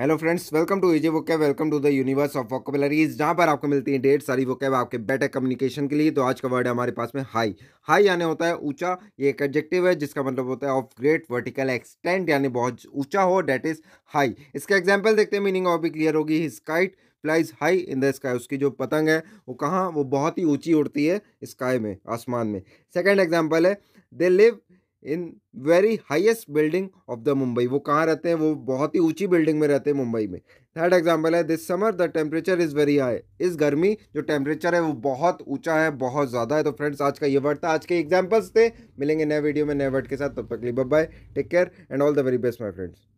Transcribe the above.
hello friends welcome to easy vocab welcome to the universe of vocabularies जहाँ पर आपको मिलती है डेट सारी वोकैब आपके बेटर कम्युनिकेशन के लिए तो आज का वर्ड है हमारे पास में हाई हाई यानी होता है ऊंचा ये एक एडजेक्टिव है जिसका मतलब होता है ऑफ ग्रेट वर्टिकल एक्सटेंट यानी बहुत ऊंचा हो डेट इज हाई इसका एग्जाम्पल देखते हैं मीनिंग और भी क्लियर होगी kite flies high in the sky उसकी जो पतंग है वो कहाँ वो बहुत ही ऊँची उड़ती है स्काई में आसमान में सेकेंड एग्जाम्पल है they live in very highest building of the Mumbai वो कहाँ रहते हैं वो बहुत ही ऊंची बिल्डिंग में रहते हैं मुंबई में थर्ड एग्जाम्पल है this summer the temperature is very high इस गर्मी जो टेम्परेचर है वो बहुत ऊंचा है बहुत ज़्यादा है तो फ्रेंड्स आज का ये वर्ड था आज के एग्जाम्पल्स थे मिलेंगे नए वीडियो में नए वर्ड के साथ तब तक लिए bye take care and all the very best my friends